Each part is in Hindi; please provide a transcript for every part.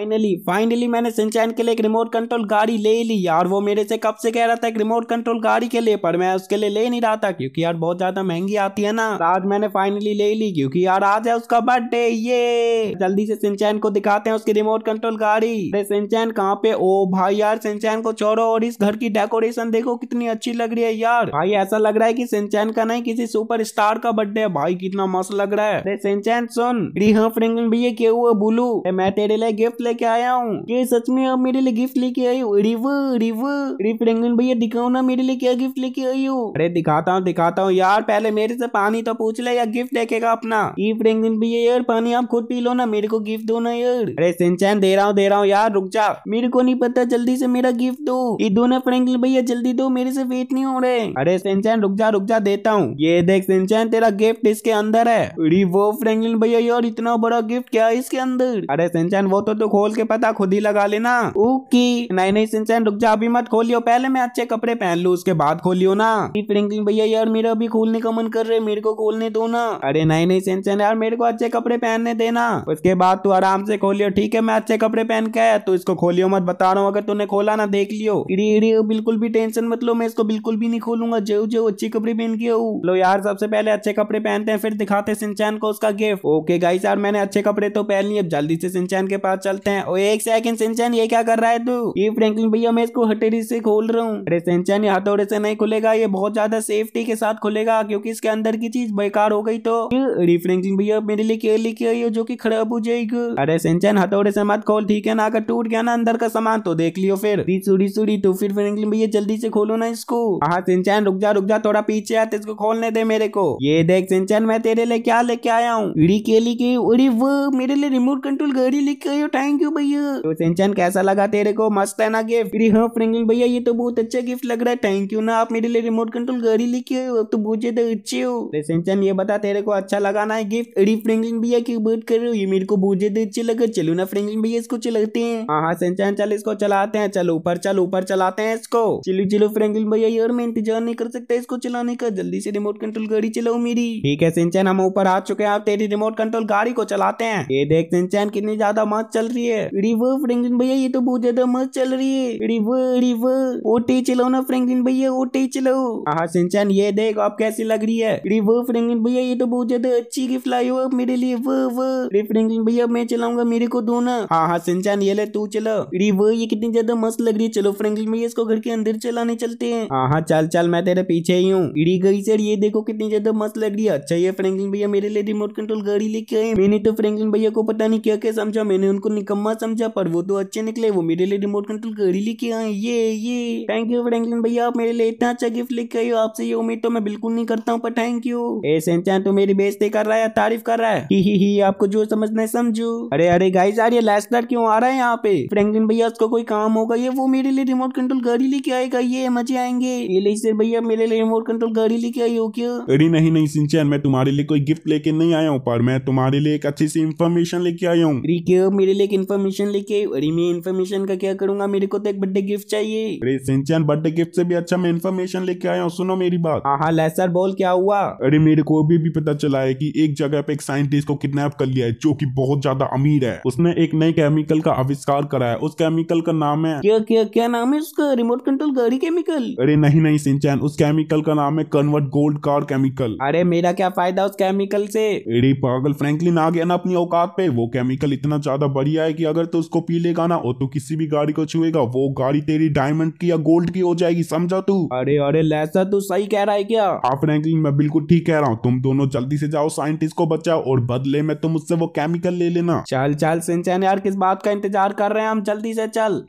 फाइनली फाइनली मैंने सिंचैन के लिए एक रिमोट कंट्रोल गाड़ी ले ली यार वो मेरे से कब से कह रहा था एक रिमोट कंट्रोल गाड़ी के लिए पर मैं उसके लिए ले नहीं रहा था क्योंकि यार बहुत ज्यादा महंगी आती है ना आज मैंने फाइनली ले ली क्योंकि यार आज है उसका बर्थडे ये जल्दी से सिंचैन को दिखाते हैं उसकी रिमोट कंट्रोल गाड़ी अरे सिंचैन कहाँ पे ओ भाई यार सिंचैन को छोड़ो और इस घर की डेकोरेशन देखो कितनी अच्छी लग रही है यार भाई ऐसा लग रहा है की सिंचैन का नहीं किसी सुपर स्टार का बर्थडे है भाई कितना मस्त लग रहा है सिंचैन सुन हाँ, भी ये क्यों बोलू मैं तेरे लिए गिफ्ट लेके आया हूँ ये सच में आप मेरे लिए गिफ्ट लेके आई हो रिव रिव अरे फ्रेंगन भैया दिखाओ ना मेरे लिए क्या गिफ्ट लेके आई हो अरे दिखाता हूँ दिखाता हूँ यार पहले मेरे से पानी तो पूछ ले या गिफ्ट देखेगा अपना ये रंगन भैया यार पानी आप खुद पी लो ना मेरे को गिफ्ट दो ना यार अरे सिंचैन दे रहा हूँ दे रहा हूँ यार रुक जा मेरे को नहीं पता जल्दी से मेरा गिफ्ट दो ये दो ना भैया जल्दी दो मेरे से वेट नहीं हो रहे अरे सिंचैन रुक जा रुक जा देता हूँ ये देख सिंचैन तेरा गिफ्ट इसके अंदर है रिवो फ्रेंगन भैया यार इतना बड़ा गिफ्ट क्या है इसके अंदर अरे सिंचैन वो तो खोल के पता खुद ही लगा लेना ओकी नहीं नहीं सिंचन रुक जा अभी मत खोलियो पहले मैं अच्छे कपड़े पहन लू उसके बाद खोलियो ना ट्विंकलिंग भैया यार मेरा अभी खोलने का मन कर रहे मेरे को खोलने दो ना अरे नहीं नहीं सिंचन यार मेरे को अच्छे कपड़े पहनने देना उसके बाद तू आराम से खोलियो ठीक है मैं अच्छे कपड़े पहन के आया तू तो इसको खोलियो मत बता रहा हूँ अगर तूने खोला ना देख लियो इड़ी बिल्कुल भी टेंशन मत लो मैं इसको बिल्कुल भी नहीं खोलूंगा जो जो अच्छे कपड़े पहन के आओ लो यार सबसे पहले अच्छे कपड़े पहनते हैं फिर दिखाते सिंचन को उसका गिफ्ट ओके गाइस यार मैंने अच्छे कपड़े तो पहन लिए अब जल्दी से सिंचैन के पास चलते करते हैं एक सेकंड सिंचन ये क्या कर रहा है तू ये फ्रैंकलिन भैया मैं इसको हटेरी से खोल रहा हूँ अरे सिंचन ये हथौड़े से नहीं खुलेगा ये बहुत ज्यादा सेफ्टी के साथ खुलेगा क्योंकि इसके अंदर की चीज बेकार हो गई तो अरे भैया मेरे लिए केयर लेके आई जो की खराब हो जाएगी अरे सिंचन हथौड़े से मत खोल ठीक है ना अगर टूट गया ना अंदर का सामान तो देख लियो फिर सूढ़ी सूढ़ी तो फिर फ्रेंकलिन भैया जल्दी से खोलो ना इसको हाँ सिंचन रुक जा रुक जा थोड़ा पीछे आते इसको खोलने दे मेरे को ये देख सिंचन मैं तेरे लिए क्या लेके आया हूँ इड़ी केली की उड़ी वो मेरे लिए रिमोट कंट्रोल गाड़ी लेके आयो हो थैंक यू भैया तो सिंचन कैसा लगा तेरे को मस्त है ना गिफ्ट हाँ फ्रेंकलिन भैया ये तो बहुत अच्छा गिफ्ट लग रहा है थैंक यू ना आप मेरे लिए रिमोट कंट्रोल गाड़ी लेके हो तो मुझे तो अच्छे हो सिंचन ये बता तेरे को अच्छा लगा ना गिफ्ट अरे फ्रेंकलिन भैया की बात कर रहे हो ये मेरे को मुझे तो अच्छे लगा चलो ना फ्रेंकलिन भैया इसको चलाते हैं हाँ हाँ सिंचन चल इसको चलाते हैं चलो ऊपर चल ऊपर चलाते हैं इसको चलो चलो फ्रेंकलिन भैया यार मैं इंतजार नहीं कर सकता इसको चलाने का जल्दी से रिमोट कंट्रोल गाड़ी चलाओ मेरी ठीक है सिंचन हम ऊपर आ चुके हैं आप तेरी रिमोट कंट्रोल गाड़ी को चलाते हैं ये देख सिंचन कितनी ज्यादा मस्त चल रही रही है रिवर फ्रेंकलिन भैया ये तो बहुत ज्यादा मस्त चल रही है रिवर रिवर ओटे चलाओ ना फ्रेंकलिन भैया ओटे चलाओ हाँ सिंचन ये देख आप कैसी लग रही है रिवर फ्रेंकलिन भैया ये तो बहुत ज्यादा अच्छी गिफ्ट लाई हो आप मेरे लिए वो वो रे फ्रैंकलिन भैया मैं चलाऊंगा मेरे को दो ना हाँ हाँ सिंचन ये ले तू चलो रिवर ये कितनी ज्यादा मस्त लग रही है चलो फ्रेंकलिन भैया इसको घर के अंदर चलाने चलते हैं हाँ हाँ चल चल मैं तेरे पीछे ही हूँ इड़ी गई सर ये देखो कितनी ज्यादा मस्त लग रही है अच्छा ये फ्रेंकलिन भैया मेरे लिए रिमोट कंट्रोल गाड़ी लेके आए मैंने तो फ्रेंकलिन भैया को पता नहीं क्या क्या समझा मैंने उनको निकाल निकम्मा समझा पर वो तो अच्छे निकले वो मेरे लिए रिमोट कंट्रोल ही लेके आए ये ये थैंक यू फ्रेंकलिन भैया आप मेरे लिए इतना अच्छा गिफ्ट लेके आयो आपसे ये उम्मीद तो मैं बिल्कुल नहीं करता हूँ पर थैंक यू ऐसे तो मेरी बेजती कर रहा है तारीफ कर रहा है ही ही ही आपको जो समझना है समझो अरे अरे गाइस यार ये लास्टर क्यों आ रहा है यहाँ पे फ्रेंकलिन भैया उसको कोई काम होगा ये वो मेरे लिए रिमोट कंट्रोल गाड़ी लेके आएगा ये मजे आएंगे ये लेसर भैया मेरे लिए रिमोट कंट्रोल गाड़ी लेके आई हो क्या अरे नहीं नहीं सिंचन मैं तुम्हारे लिए कोई गिफ्ट लेके नहीं आया हूँ पर मैं तुम्हारे लिए एक अच्छी सी इन्फॉर्मेशन लेके आया हूँ मेरे लिए इन्फॉर्मेशन लेके और मैं इन्फॉर्मेशन का क्या करूंगा मेरे को तो एक बर्थडे गिफ्ट चाहिए अरे सिंचन बर्थडे गिफ्ट से भी अच्छा मैं इन्फॉर्मेशन लेके आया हूँ सुनो मेरी बात हाँ हाँ बोल क्या हुआ अरे मेरे को अभी भी पता चला है की एक जगह पे एक साइंटिस्ट को किडनेप कर लिया है जो की बहुत ज्यादा अमीर है उसने एक नए केमिकल का आविष्कार करा है उस केमिकल का नाम है क्या क्या क्या नाम है उसका रिमोट कंट्रोल गाड़ी केमिकल अरे नहीं नहीं सिंचन उस केमिकल का नाम है कन्वर्ट गोल्ड कार केमिकल अरे मेरा क्या फायदा उस केमिकल से अरे पागल फ्रैंकलिन आ गया ना अपनी औकात पे वो केमिकल इतना ज्यादा बढ़िया है है कि अगर तो उसको पी लेगा ना वो तो किसी भी गाड़ी को छुएगा वो गाड़ी तेरी डायमंड की या गोल्ड की हो जाएगी समझा तू अरे अरे लैसा तू सही कह रहा है क्या हाँ फ्रैंकलिन मैं बिल्कुल ठीक कह रहा हूँ तुम दोनों जल्दी से जाओ साइंटिस्ट को बचाओ और बदले में तुम उससे वो केमिकल ले लेना चल चल सिंचन यार किस बात का इंतजार कर रहे हैं हम जल्दी से चल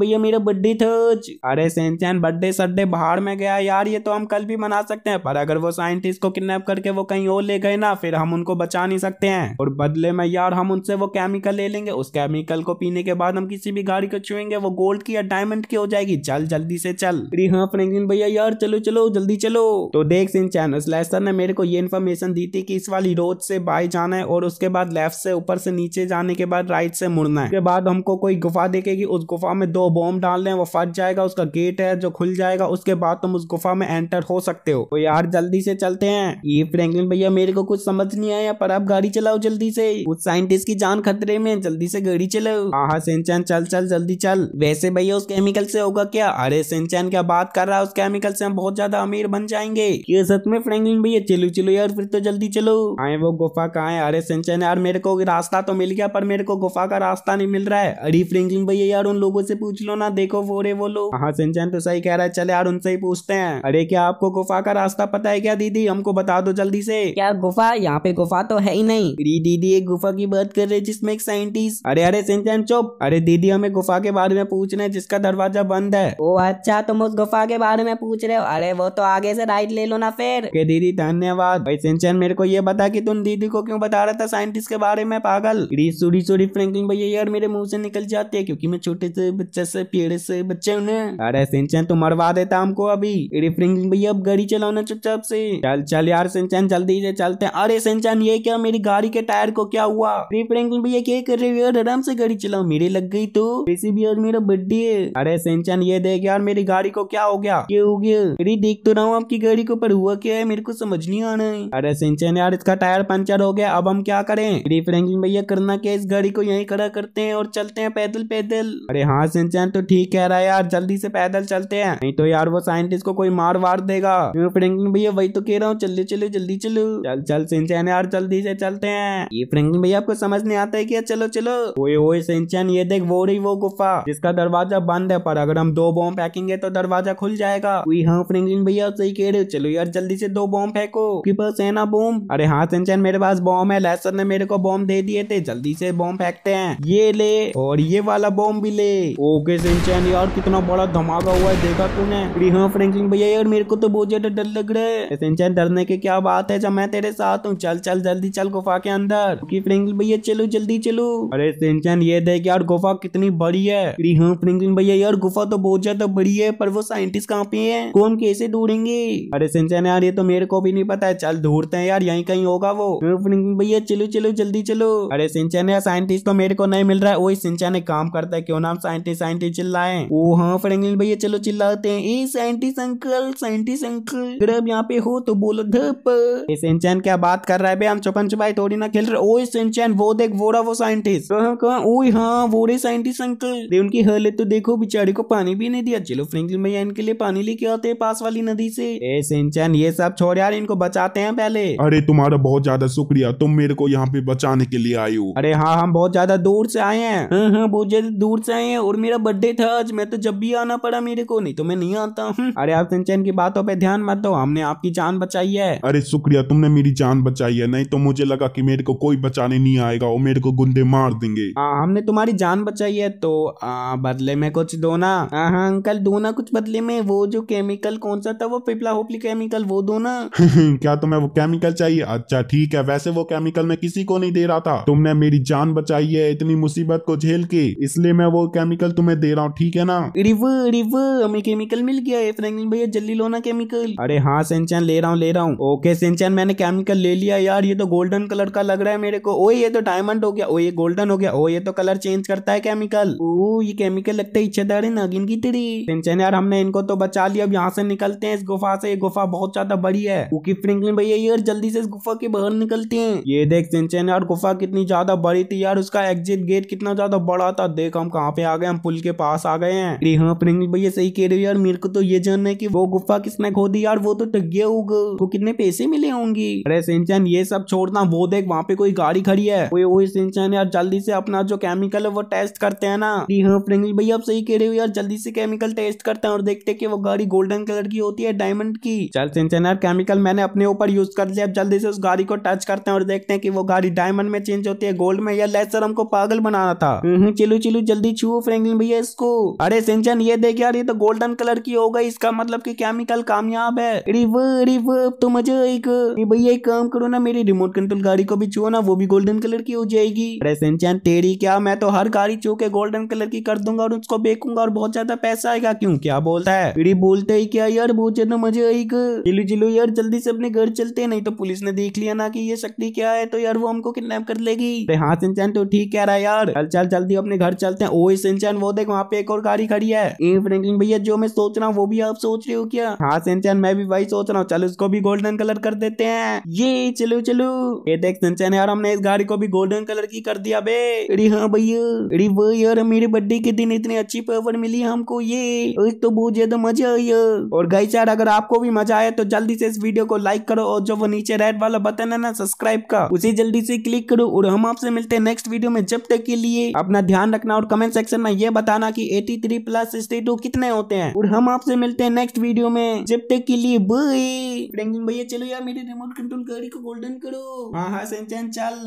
भैया मेरा बर्थडे थे अरे सिंचन बड्डे सड्डे बाहर में गया यार ये तो हम कल भी मना सकते हैं पर अगर वो साइंटिस्ट को किडनेप करके वो कहीं और ले गए ना फिर हम उनको बचा नहीं सकते हैं और बदले में यार हम उनसे वो केमिकल ले लेंगे उस केमिकल को पीने के बाद हम किसी भी गाड़ी को छुएंगे वो गोल्ड की या डायमंड की हो जाएगी चल जल्दी से चल अरे हाँ फ्रेंकलिन भैया यार चलो चलो जल्दी चलो तो देख सिंह चैनल स्लैसर ने मेरे को ये इन्फॉर्मेशन दी थी कि इस वाली रोड से बाई जाना है और उसके बाद लेफ्ट से ऊपर से नीचे जाने के बाद राइट से मुड़ना है उसके बाद हमको कोई गुफा देखेगी उस गुफा में दो बॉम्ब डाल हैं वो फट जाएगा उसका गेट है जो खुल जाएगा उसके बाद तुम उस गुफा में एंटर हो सकते हो तो यार जल्दी से चलते हैं ये फ्रेंकलिन भैया मेरे को कुछ समझ नहीं आया पर आप गाड़ी चलाओ जल्दी से उस साइंटिस्ट की जान खतरे में जल्दी से गाड़ी चलाओ हाँ, हाँ सिंचन चल चल जल्दी चल वैसे भैया उस केमिकल से होगा क्या अरे सिंचन क्या बात कर रहा है उस केमिकल से हम बहुत ज्यादा अमीर बन जाएंगे ये सच में फ्रैंकलिन भैया चलो चलो यार फिर तो जल्दी चलो आए वो गुफा कहा है अरे सिंचन यार मेरे को रास्ता तो मिल गया पर मेरे को गुफा का रास्ता नहीं मिल रहा है अरे फ्रैंकलिन भैया यार उन लोगों से पूछ लो ना देखो वो रे वो लोग हाँ, हाँ सिंचन तो सही कह रहा है चले यार उनसे ही पूछते हैं अरे क्या आपको गुफा का रास्ता पता है क्या दीदी हमको बता दो जल्दी से क्या गुफा यहाँ पे गुफा तो है ही नहीं दीदी एक गुफा की बात कर रहे जिसमे एक साइंटिस्ट अरे अरे सिंचन चुप अरे दीदी हमें गुफा के बारे में पूछ रहे हैं जिसका दरवाजा बंद है ओ अच्छा तुम उस गुफा के बारे में पूछ रहे हो अरे वो तो आगे से राइट ले लो ना फिर के दीदी धन्यवाद भाई सिंचन मेरे को ये बता की तुम दीदी को क्यों बता रहा था साइंटिस्ट के बारे में पागल सूरी सूरी फ्रेंकलिन भैया यार मेरे मुंह से निकल जाते है क्योंकि मैं छोटे से बच्चे से पेड़ से बच्चे उन्हें अरे सिंचन तुम मरवा देता हमको अभी अरे फ्रेंकलिन भैया अब गाड़ी चलाना चुपचाप से चल चल यार सिंचन जल्दी से चलते अरे सिंचन ये क्या मेरी गाड़ी के टायर को क्या हुआ अरे फ्रेंकलिन भैया क्या कर रहे हो यार आराम से गाड़ी चलाओ मेरे लग गई तो वैसे भी आज मेरा बर्थडे है अरे सिंचन ये देख यार मेरी गाड़ी को क्या हो गया क्या हो गया अरे देख तो रहा हूँ आपकी गाड़ी को पर हुआ क्या है मेरे को समझ नहीं आना है अरे सिंचन यार इसका टायर पंचर हो गया अब हम क्या करें रिफ्रेंकिंग फ्रेंकलिन भैया करना क्या इस गाड़ी को यही खड़ा करते हैं और चलते हैं पैदल पैदल अरे हाँ सिंचन तो ठीक कह रहा है यार जल्दी से पैदल चलते हैं नहीं तो यार वो साइंटिस्ट को कोई मार वार देगा रिफ्रेंकिंग भैया वही तो कह रहा हूँ चलो चलो जल्दी चलो चल चल सिंचन यार जल्दी से चलते हैं ये फ्रेंकलिन भैया आपको समझ नहीं आता है क्या चलो चलो ओए ओए सिंचन ये देख वो रही वो गुफा जिसका दरवाजा बंद है पर अगर हम दो बॉम्ब फेंकेंगे तो दरवाजा खुल जाएगा वही हाँ भैया सही कह रहे हो चलो यार जल्दी से दो बॉम्ब फेंको की पास है ना बॉम्ब अरे हाँ सिंचन मेरे पास बॉम्ब है लेसर ने मेरे को बॉम्ब दे दिए थे जल्दी से बॉम्ब फेंकते हैं ये ले और ये वाला बॉम्ब भी ले ओके सिंचन यार कितना बड़ा धमाका हुआ है देखा तूने अरे हाँ फ्रेंकलिन भैया यार मेरे को तो बहुत ज्यादा डर लग रहा है सिंचन डरने की क्या बात है जब मैं तेरे साथ हूँ चल चल जल्दी चल गुफा के अंदर फ्रेंकलिन भैया चलो जल्दी चलो अरे इंसान ये देख यार गुफा कितनी बड़ी है हाँ फ्रिंकलिन भैया यार गुफा तो बहुत ज्यादा बड़ी है पर वो साइंटिस्ट कहाँ पे है कौन कैसे ढूंढेंगे अरे सिंचन यार ये तो मेरे को भी नहीं पता है चल ढूंढते हैं यार यही कहीं होगा वो फ्रिंकलिन हाँ, भैया चलो चलो जल्दी चलो अरे सिंचन यार साइंटिस्ट तो मेरे को नहीं मिल रहा है वही सिंचन एक काम करता है क्यों नाम साइंटिस्ट साइंटिस्ट चिल्लाए ओ हाँ फ्रेंकलिन भैया चलो चिल्लाते हैं ए साइंटिस्ट अंकल साइंटिस्ट अंकल अगर अब यहाँ पे हो तो बोलो धप ए सिंचन क्या बात कर रहा है भाई हम छुपन छुपाई थोड़ी ना खेल रहे ओ सिंचन वो देख वो रहा वो साइंटिस्ट ना कहा ओ हाँ वो रे साइंटिस्ट अंकल रे उनकी हालत तो देखो बिचारी को पानी भी नहीं दिया चलो फ्रेंकलिन भैया इनके लिए पानी लेके आते हैं पास वाली नदी से ए सिंचन ये सब छोड़ यार इनको बचाते हैं पहले अरे तुम्हारा बहुत ज्यादा शुक्रिया तुम मेरे को यहाँ पे बचाने के लिए आयो अरे हाँ हम बहुत ज्यादा दूर से आए हैं हाँ हाँ बहुत ज्यादा दूर से आए हैं और मेरा बर्थडे था आज मैं तो जब भी आना पड़ा मेरे को नहीं तो मैं नहीं आता हूँ अरे आप सिंचन की बातों पर ध्यान मत दो हमने आपकी जान बचाई है अरे शुक्रिया तुमने मेरी जान बचाई है नहीं तो मुझे लगा की मेरे को कोई बचाने नहीं आएगा और मेरे को गुंडे मार देंगे जाएंगे आ, हमने तुम्हारी जान बचाई है तो आ, बदले में कुछ दो ना हाँ अंकल दो ना कुछ बदले में वो जो केमिकल कौन सा था वो पिपला होपली केमिकल वो दो ना क्या तुम्हें वो केमिकल चाहिए अच्छा ठीक है वैसे वो केमिकल मैं किसी को नहीं दे रहा था तुमने मेरी जान बचाई है इतनी मुसीबत को झेल के इसलिए मैं वो केमिकल तुम्हें दे रहा हूँ ठीक है ना रिव रिव हमें केमिकल मिल गया है फ्रैंकलिन भैया जल्दी लो ना केमिकल अरे हाँ सिंचन ले रहा हूँ ले रहा हूँ ओके सिंचन मैंने केमिकल ले लिया यार ये तो गोल्डन कलर का लग रहा है मेरे को ओ ये तो डायमंड हो गया ओ ये गोल्डन हो गया ओ ये तो कलर चेंज करता है केमिकल ओ ये केमिकल लगता है इच्छेदार है नागिन की तेरी टेंशन यार हमने इनको तो बचा लिया अब यहाँ से निकलते हैं इस गुफा से ये गुफा बहुत ज्यादा बड़ी है ओके फ्रेंकलिन भैया यार जल्दी से इस गुफा के बाहर निकलते हैं ये देख सिंचन यार गुफा कितनी ज्यादा बड़ी थी यार उसका एग्जिट गेट कितना ज्यादा बड़ा था देख हम कहाँ पे आ गए हम पुल के पास आ गए हैं अरे हाँ फ्रेंकलिन भैया सही कह रहे हो यार मेरे को तो ये जानना है की वो गुफा किसने खो दी यार वो तो टगे गए वो कितने पैसे मिले होंगी अरे सिंचन ये सब छोड़ना वो देख वहाँ पे कोई गाड़ी खड़ी है सिंचन यार जल्दी से से अपना जो केमिकल है वो टेस्ट करते हैं ना जी हाँ प्रिंगल भैया आप सही कह रहे हो यार जल्दी से केमिकल टेस्ट करते हैं और देखते हैं कि वो गाड़ी गोल्डन कलर की होती है डायमंड की चल चिंचन यार केमिकल मैंने अपने ऊपर यूज कर लिया अब जल्दी से उस गाड़ी को टच करते हैं और देखते हैं कि वो गाड़ी डायमंड में चेंज होती है गोल्ड में या लेसर हमको पागल बनाना था हम्म, हम्म, चिलो चिलो जल्दी छू फ्रेंगल भैया इसको अरे सिंचन ये देख यार ये तो गोल्डन कलर की हो गई इसका मतलब की केमिकल कामयाब है रिव रिव तो मुझे एक भैया एक काम करो ना मेरी रिमोट कंट्रोल गाड़ी को भी छुओ ना वो भी गोल्डन कलर की हो जाएगी अरे सिंचन टेरी क्या मैं तो हर गाड़ी चूके गोल्डन कलर की कर दूंगा और उसको बेचूंगा और बहुत ज्यादा पैसा आएगा क्यों क्या बोलता है फिर बोलते ही क्या यार बहुत ज्यादा मुझे तो आएगा जिलू जिलू यार जल्दी से अपने घर चलते नहीं तो पुलिस ने देख लिया ना की ये शक्ति क्या है तो यार वो हमको किडनेप कर लेगी हाँ सिंचन तो ठीक कह रहा है यार चल चल जल्दी अपने घर चलते हैं ओए सिंचन वो देख वहाँ पे एक और गाड़ी खड़ी है ए फ्रैंकलिन भैया जो मैं सोच रहा हूँ वो भी आप सोच रहे हो क्या हाँ सिंचन मैं भी वही सोच रहा हूँ चल उसको भी गोल्डन कलर कर देते हैं ये चलो चलो ये देख सिंचन यार हमने इस गाड़ी को भी गोल्डन कलर की कर दिया बे अरे हाँ भैया अरे वो यार मेरे बर्थडे के दिन इतनी अच्छी पावर मिली हमको ये एक तो बहुत ज्यादा मजा आया और गाइस यार अगर आपको भी मजा आया तो जल्दी से इस वीडियो को लाइक करो और जो वो नीचे रेड वाला बटन है ना सब्सक्राइब का उसे जल्दी से क्लिक करो और हम आपसे मिलते हैं नेक्स्ट वीडियो में जब तक के लिए अपना ध्यान रखना और कमेंट सेक्शन में ये बताना की eighty three plus sixty two कितने होते हैं और हम आपसे मिलते हैं नेक्स्ट वीडियो में जब तक के लिए भैया चलो यार मेरे रिमोट कंट्रोल गाड़ी को गोल्डन करो हाँ हाँ चल